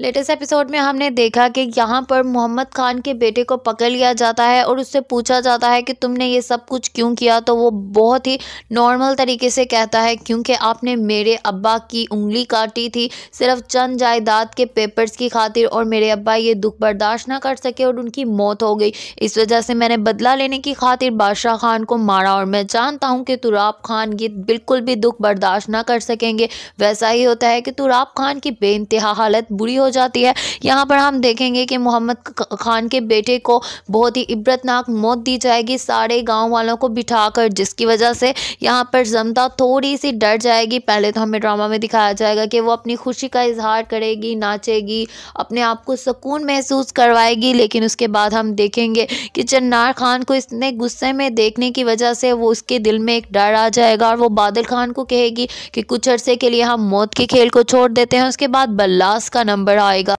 latest episode में हमने देखा कि यहाँ पर मोहम्मद खान के बेटे को पकड़ लिया जाता है और उससे पूछा जाता है कि तुमने ये सब कुछ क्यों किया तो वो बहुत ही नॉर्मल तरीके से कहता है क्योंकि आपने मेरे अब्बा की उंगली काटी थी सिर्फ चंद जायदाद के पेपर्स की खातिर और मेरे अब्बा ये दुख बर्दाश्त ना कर सके और उनकी मौत हो गई इस वजह से मैंने बदला लेने की खातिर बादशाह खान को मारा और मैं जानता हूँ कि तुराब खान ये बिल्कुल भी दुख बर्दाश्त ना कर सकेंगे वैसा ही होता है कि तुराब खान की बेानतहा हालत बुरी हो हो जाती है यहाँ पर हम देखेंगे कि मोहम्मद खान के बेटे को बहुत ही इब्रतनाक मौत दी जाएगी सारे गांव वालों को बिठाकर जिसकी वजह से यहाँ पर जमता थोड़ी सी डर जाएगी पहले तो हमें ड्रामा में दिखाया जाएगा कि वो अपनी खुशी का इजहार करेगी नाचेगी अपने आप को सुकून महसूस करवाएगी लेकिन उसके बाद हम देखेंगे कि चन्नार खान को इतने गुस्से में देखने की वजह से वो उसके दिल में एक डर आ जाएगा और वो बादल खान को कहेगी कि कुछ अरसे के लिए हम मौत के खेल को छोड़ देते हैं उसके बाद बल्लास का नंबर रहेगा